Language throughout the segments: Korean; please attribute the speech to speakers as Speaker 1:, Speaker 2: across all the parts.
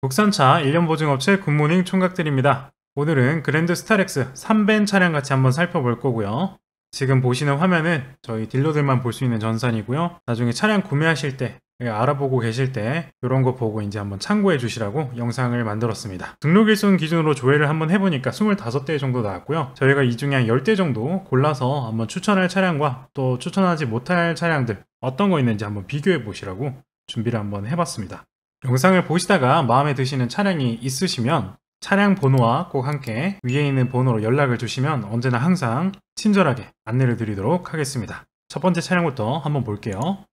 Speaker 1: 국산차 1년 보증업체 굿모닝 총각들입니다. 오늘은 그랜드 스타렉스 3벤 차량 같이 한번 살펴볼 거고요. 지금 보시는 화면은 저희 딜러들만 볼 수 있는 전산이고요. 나중에 차량 구매하실 때 예, 알아보고 계실 때 이런 거 보고 이제 한번 참고해 주시라고 영상을 만들었습니다. 등록일손 기준으로 조회를 한번 해보니까 25대 정도 나왔고요. 저희가 이 중에 한 10대 정도 골라서 한번 추천할 차량과 또 추천하지 못할 차량들 어떤 거 있는지 한번 비교해 보시라고 준비를 한번 해봤습니다. 영상을 보시다가 마음에 드시는 차량이 있으시면 차량 번호와 꼭 함께 위에 있는 번호로 연락을 주시면 언제나 항상 친절하게 안내를 드리도록 하겠습니다. 첫 번째 차량부터 한번 볼게요.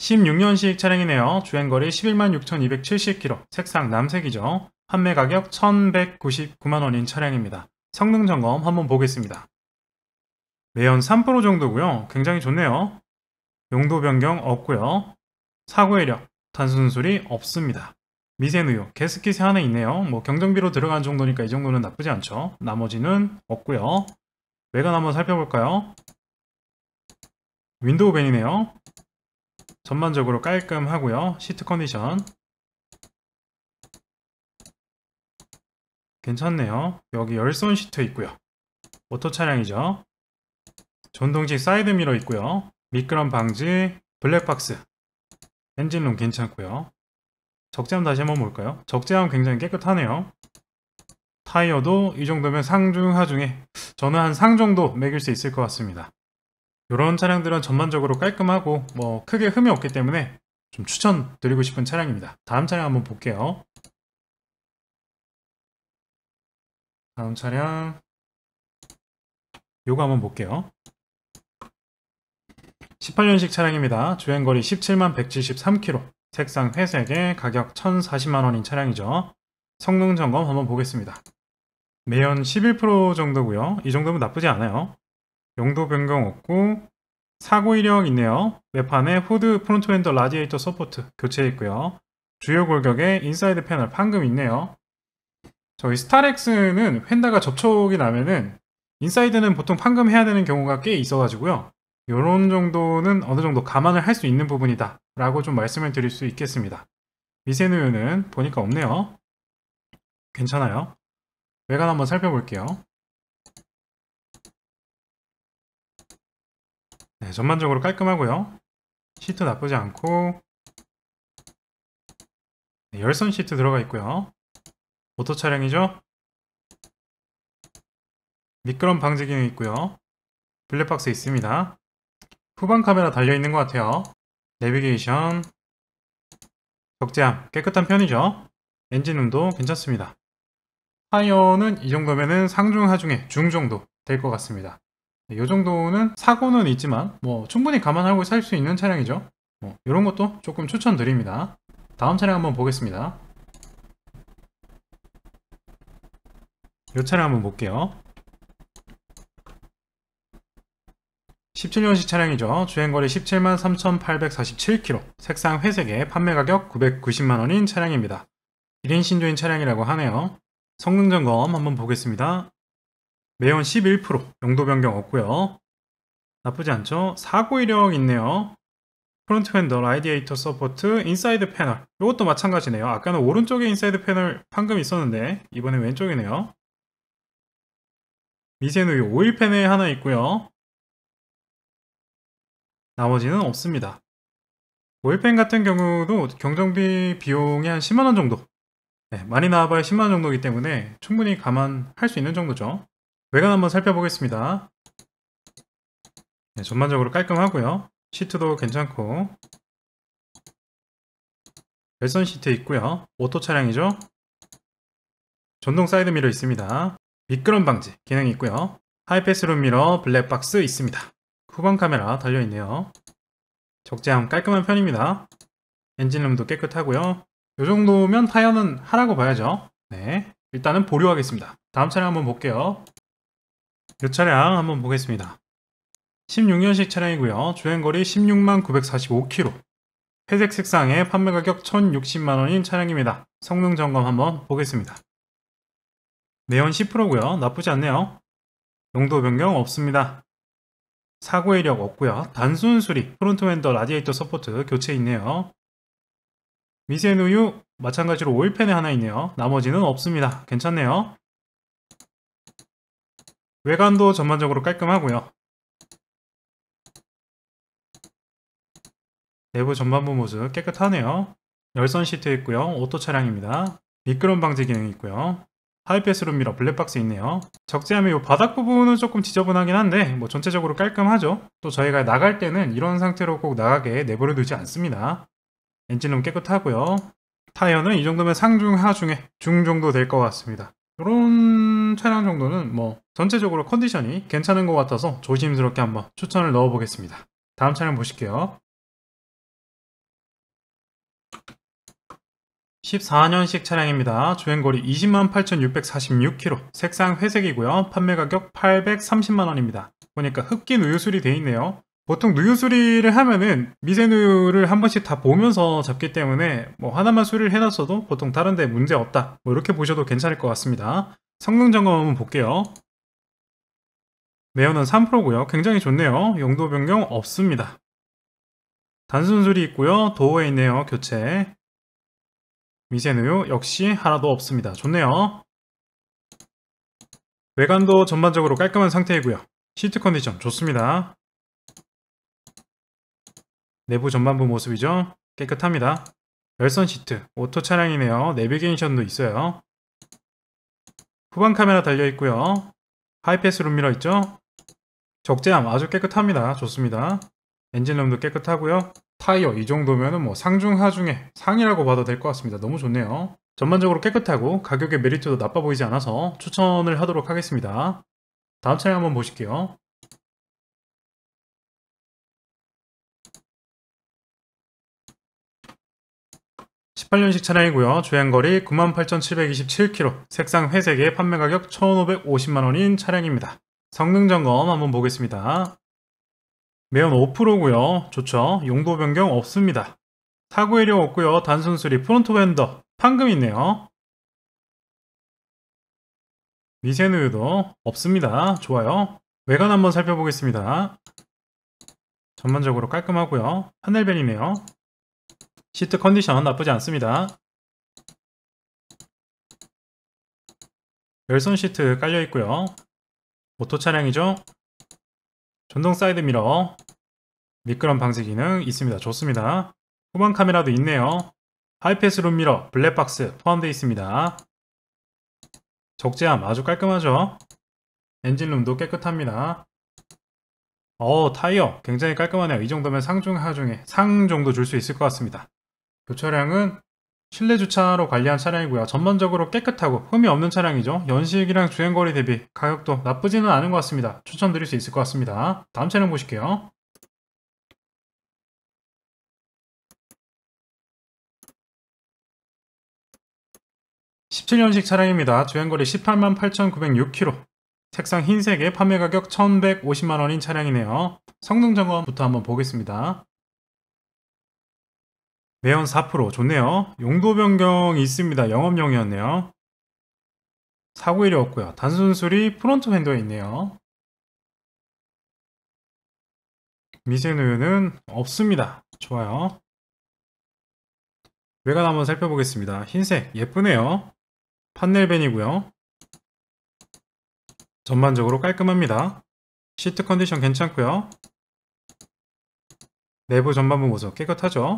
Speaker 1: 16년식 차량이네요. 주행거리 11만 6,270km, 색상 남색이죠. 판매 가격 1,199만원인 차량입니다. 성능 점검 한번 보겠습니다. 매연 3% 정도고요. 굉장히 좋네요. 용도 변경 없고요. 사고의 력, 단순 술이 없습니다. 미세한 역 개스킷이 하나 있네요. 뭐 경정비로 들어간 정도니까 이 정도는 나쁘지 않죠. 나머지는 없고요. 외관 한번 살펴볼까요? 윈도우 벤이네요. 전반적으로 깔끔하고요. 시트 컨디션 괜찮네요. 여기 열선 시트 있고요. 오토 차량이죠. 전동식 사이드 미러 있고요. 미끄럼 방지 블랙박스 엔진룸 괜찮고요. 적재함 다시 한번 볼까요? 적재함 굉장히 깨끗하네요. 타이어도 이 정도면 상중 하중에 저는 한 상 정도 매길 수 있을 것 같습니다. 이런 차량들은 전반적으로 깔끔하고 뭐 크게 흠이 없기 때문에 좀 추천드리고 싶은 차량입니다. 다음 차량 한번 볼게요. 다음 차량 요거 한번 볼게요. 18년식 차량입니다. 주행거리 17만 173km, 색상 회색에 가격 1040만원인 차량이죠. 성능 점검 한번 보겠습니다. 매연 11% 정도고요. 이 정도면 나쁘지 않아요. 용도 변경 없고 사고 이력 있네요. 외판에 후드 프론트 휀더 라디에이터 서포트 교체했고요. 주요 골격에 인사이드 패널 판금 있네요. 저희 스타렉스는 휀다가 접촉이 나면은 인사이드는 보통 판금해야 되는 경우가 꽤 있어가지고요. 이런 정도는 어느 정도 감안을 할 수 있는 부분이다 라고 좀 말씀을 드릴 수 있겠습니다 미세누유는 보니까 없네요 괜찮아요 외관 한번 살펴볼게요 네, 전반적으로 깔끔하고요 시트 나쁘지 않고 네, 열선 시트 들어가 있고요 오토 차량이죠 미끄럼 방지 기능 있고요 블랙박스 있습니다 후방 카메라 달려있는 것 같아요. 내비게이션, 적재함 깨끗한 편이죠. 엔진음도 괜찮습니다. 타이어는 이 정도면은 상중 하중에 중 정도 될 것 같습니다. 이 네, 정도는 사고는 있지만 뭐 충분히 감안하고 살 수 있는 차량이죠. 뭐 이런 것도 조금 추천드립니다. 다음 차량 한번 보겠습니다. 이 차량 한번 볼게요. 17년식 차량이죠. 주행거리 17만 3,847km, 색상 회색에 판매가격 990만원인 차량입니다. 1인 신조인 차량이라고 하네요. 성능 점검 한번 보겠습니다. 매연 11%, 용도 변경 없고요. 나쁘지 않죠? 사고 이력 있네요. 프론트 휀들 라이디에이터 서포트, 인사이드 패널 이것도 마찬가지네요. 아까는 오른쪽에 인사이드 패널 판금 있었는데 이번엔 왼쪽이네요. 미세누유 오일팬에 하나 있고요. 나머지는 없습니다. 오일팬 같은 경우도 경정비 비용이 한 10만원 정도 네, 많이 나와봐야 10만원 정도이기 때문에 충분히 감안할 수 있는 정도죠 외관 한번 살펴보겠습니다 네, 전반적으로 깔끔하고요 시트도 괜찮고 열선 시트 있고요 오토 차량이죠 전동 사이드미러 있습니다 미끄럼 방지 기능이 있고요 하이패스룸 미러 블랙박스 있습니다 후방 카메라 달려있네요 적재함 깔끔한 편입니다 엔진룸도 깨끗하고요 요정도면 타이어는 하라고 봐야죠 네 일단은 보류하겠습니다 다음 차량 한번 볼게요 이 차량 한번 보겠습니다 16년식 차량이고요 주행거리 16만 945km 회색 색상의 판매가격 1060만원인 차량입니다 성능 점검 한번 보겠습니다 내연 10%고요 나쁘지 않네요 용도 변경 없습니다 사고 이력 없고요. 단순 수리, 프론트웬더 라디에이터 서포트 교체 있네요. 미세누 유 마찬가지로 오일팬에 하나 있네요. 나머지는 없습니다. 괜찮네요. 외관도 전반적으로 깔끔하고요. 내부 전반부 모습 깨끗하네요. 열선 시트 있고요. 오토 차량입니다. 미끄럼 방지 기능이 있고요. 하이패스룸이라 블랙박스 있네요 적재하면 이 바닥 부분은 조금 지저분하긴 한데 뭐 전체적으로 깔끔하죠 또 저희가 나갈 때는 이런 상태로 꼭 나가게 내버려 두지 않습니다 엔진룸 깨끗하고요 타이어는 이 정도면 상중 하중에 중 정도 될 것 같습니다 이런 차량 정도는 뭐 전체적으로 컨디션이 괜찮은 것 같아서 조심스럽게 한번 추천을 넣어 보겠습니다 다음 차량 보실게요 14년식 차량입니다. 주행거리 20만 8,646km, 색상 회색이고요. 판매가격 830만원입니다. 보니까 흑기 누유술이 돼 있네요. 보통 누유 수리를 하면은 미세 누유를 한 번씩 다 보면서 잡기 때문에 뭐 하나만 수리를 해놨어도 보통 다른 데 문제 없다 뭐 이렇게 보셔도 괜찮을 것 같습니다 성능 점검 한번 볼게요 매연은 3%고요 굉장히 좋네요 용도 변경 없습니다 단순 수리 있고요 도어에 있네요 교체 미세누요 역시 하나도 없습니다. 좋네요. 외관도 전반적으로 깔끔한 상태이고요. 시트 컨디션 좋습니다. 내부 전반부 모습이죠. 깨끗합니다. 열선 시트, 오토 차량이네요. 내비게이션도 있어요. 후방 카메라 달려있고요. 하이패스 룸미러 있죠? 적재함 아주 깨끗합니다. 좋습니다. 엔진룸도 깨끗하고요. 타이어 이정도면뭐 상중 하중에 상이라고 봐도 될 것 같습니다. 너무 좋네요. 전반적으로 깨끗하고 가격의 메리트도 나빠 보이지 않아서 추천을 하도록 하겠습니다. 다음 차량 한번 보실게요. (18년식) 차량이고요 주행거리 98,727km 색상 회색에 판매가격 1,550만원인 차량입니다 성능점검 한번 보겠습니다 매연 5%고요. 좋죠. 용도 변경 없습니다. 사고 이력 없고요. 단순 수리 프론트 밴더 판금 있네요. 미세누유도 없습니다. 좋아요. 외관 한번 살펴보겠습니다. 전반적으로 깔끔하고요. 하늘벤이네요. 시트 컨디션 나쁘지 않습니다. 열선 시트 깔려 있고요. 모터 차량이죠. 전동 사이드 미러 미끄럼 방지 기능 있습니다. 좋습니다. 후방 카메라도 있네요. 하이패스 룸미러 블랙박스 포함되어 있습니다. 적재함 아주 깔끔하죠? 엔진룸도 깨끗합니다. 어 타이어 굉장히 깔끔하네요. 이 정도면 상중 하중에 상 정도 줄 수 있을 것 같습니다. 교차량은 실내 주차로 관리한 차량이고요. 전반적으로 깨끗하고 흠이 없는 차량이죠. 연식이랑 주행거리 대비 가격도 나쁘지는 않은 것 같습니다. 추천드릴 수 있을 것 같습니다. 다음 차량 보실게요. (17년식) 차량입니다. 주행거리 1 8 8,906km 색상 흰색에 판매가격 1,150만원인 차량이네요. 성능점검부터 한번 보겠습니다. 매연 4% 좋네요. 용도 변경이 있습니다. 영업용이었네요. 사고1이 없고요. 단순 수리 프론트 휀드에 있네요. 미세누유는 없습니다. 좋아요. 외관 한번 살펴보겠습니다. 흰색 예쁘네요. 판넬벤이고요. 전반적으로 깔끔합니다. 시트 컨디션 괜찮고요. 내부 전반부 모습 깨끗하죠?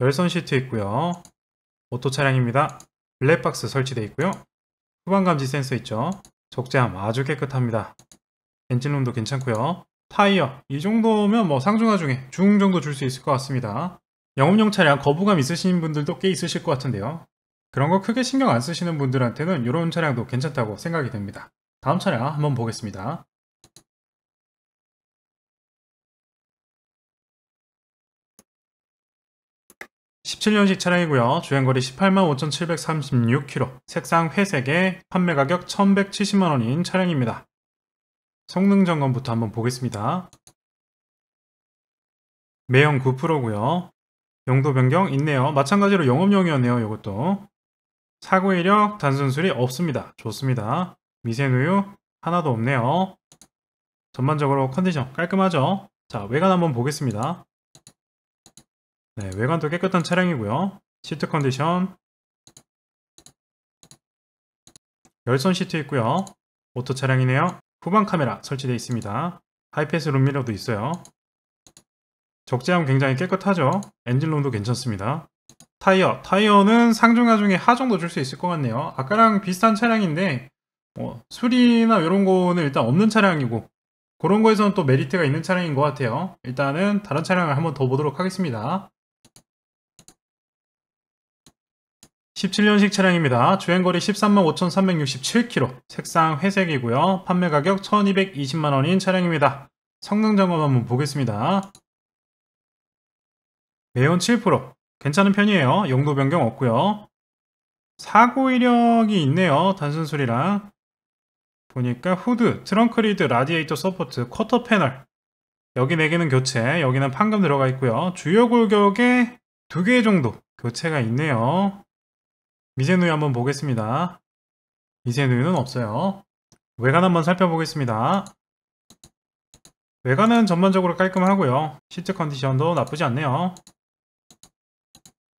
Speaker 1: 열선 시트 있고요. 오토 차량입니다. 블랙박스 설치되어 있고요. 후방 감지 센서 있죠. 적재함 아주 깨끗합니다. 엔진룸도 괜찮고요. 타이어 이 정도면 뭐 상중하 중에 중 정도 줄 수 있을 것 같습니다. 영업용 차량 거부감 있으신 분들도 꽤 있으실 것 같은데요. 그런 거 크게 신경 안 쓰시는 분들한테는 이런 차량도 괜찮다고 생각이 됩니다. 다음 차량 한번 보겠습니다. 17년식 차량이고요. 주행거리 1 8 5,736km, 색상 회색에 판매가격 1,170만원인 차량입니다. 성능 점검부터 한번 보겠습니다. 매형 9%고요. 용도 변경 있네요. 마찬가지로 영업용이었네요. 이것도. 사고 이력, 단순 수리 없습니다. 좋습니다. 미세누유 하나도 없네요. 전반적으로 컨디션 깔끔하죠? 자, 외관 한번 보겠습니다. 네, 외관도 깨끗한 차량이고요. 시트 컨디션 열선 시트 있고요. 오토 차량이네요. 후방 카메라 설치되어 있습니다. 하이패스 룸미러도 있어요. 적재함 굉장히 깨끗하죠. 엔진룸도 괜찮습니다. 타이어, 타이어는 상중하 중에 하 정도 줄 수 있을 것 같네요. 아까랑 비슷한 차량인데 뭐 수리나 이런 거는 일단 없는 차량이고 그런 거에서는 또 메리트가 있는 차량인 것 같아요. 일단은 다른 차량을 한번 더 보도록 하겠습니다. 17년식 차량입니다. 주행거리 1 3 5,367km, 색상 회색이고요. 판매가격 1,220만원인 차량입니다. 성능 점검 한번 보겠습니다. 매연 7%, 괜찮은 편이에요. 용도 변경 없고요. 사고 이력이 있네요. 단순 수리랑. 보니까 후드, 트렁크 리드, 라디에이터 서포트, 쿼터 패널. 여기 4개는 교체, 여기는 판금 들어가 있고요. 주요 골격에 2개 정도 교체가 있네요. 미세누이 한번 보겠습니다. 미세누이는 없어요. 외관 한번 살펴보겠습니다. 외관은 전반적으로 깔끔하고요. 시트 컨디션도 나쁘지 않네요.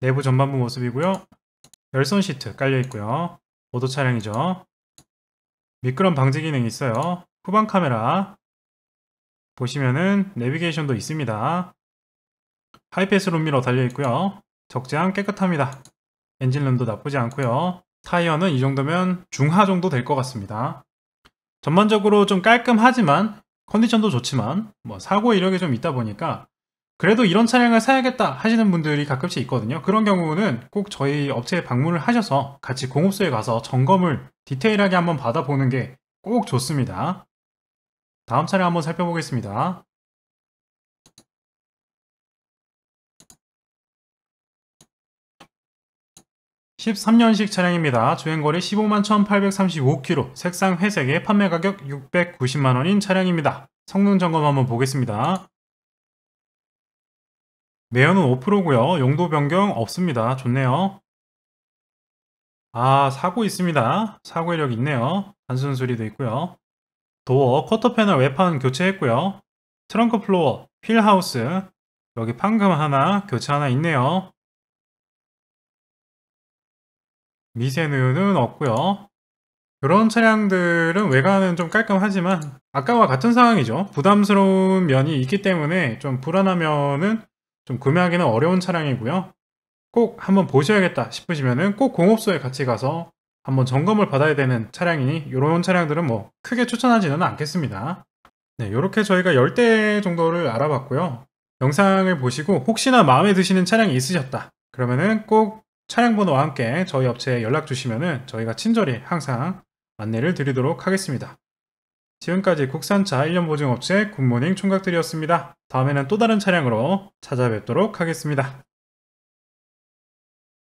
Speaker 1: 내부 전반부 모습이고요. 열선 시트 깔려있고요. 보도 차량이죠. 미끄럼 방지 기능이 있어요. 후방 카메라 보시면은 내비게이션도 있습니다. 하이패스 룸미러 달려있고요. 적재함 깨끗합니다. 엔진룸도 나쁘지 않고요. 타이어는 이 정도면 중하 정도 될 것 같습니다. 전반적으로 좀 깔끔하지만 컨디션도 좋지만 뭐 사고 이력이 좀 있다 보니까 그래도 이런 차량을 사야겠다 하시는 분들이 가끔씩 있거든요. 그런 경우는 꼭 저희 업체에 방문을 하셔서 같이 공업소에 가서 점검을 디테일하게 한번 받아보는 게 꼭 좋습니다. 다음 차량 한번 살펴보겠습니다. 13년식 차량입니다. 주행거리 15만 1835km, 색상 회색에 판매가격 690만원인 차량입니다. 성능 점검 한번 보겠습니다. 매연은 5%고요. 용도 변경 없습니다. 좋네요. 아 사고 있습니다. 사고 이력 있네요. 단순 수리도 있고요. 도어, 커터 패널 외판 교체했고요. 트렁크 플로어, 휠하우스, 여기 판금 하나, 교체 하나 있네요. 미세누는 없고요 그런 차량들은 외관은 좀 깔끔하지만 아까와 같은 상황이죠 부담스러운 면이 있기 때문에 좀 불안하면은 좀 구매하기는 어려운 차량이고요 꼭 한번 보셔야겠다 싶으시면은 꼭 공업소에 같이 가서 한번 점검을 받아야 되는 차량이니 이런 차량들은 뭐 크게 추천하지는 않겠습니다 네 이렇게 저희가 10대 정도를 알아봤고요 영상을 보시고 혹시나 마음에 드시는 차량이 있으셨다 그러면은 꼭 차량 번호와 함께 저희 업체에 연락 주시면 저희가 친절히 항상 안내를 드리도록 하겠습니다. 지금까지 국산차 1년 보증업체 굿모닝 총각들이었습니다. 다음에는 또 다른 차량으로 찾아뵙도록 하겠습니다.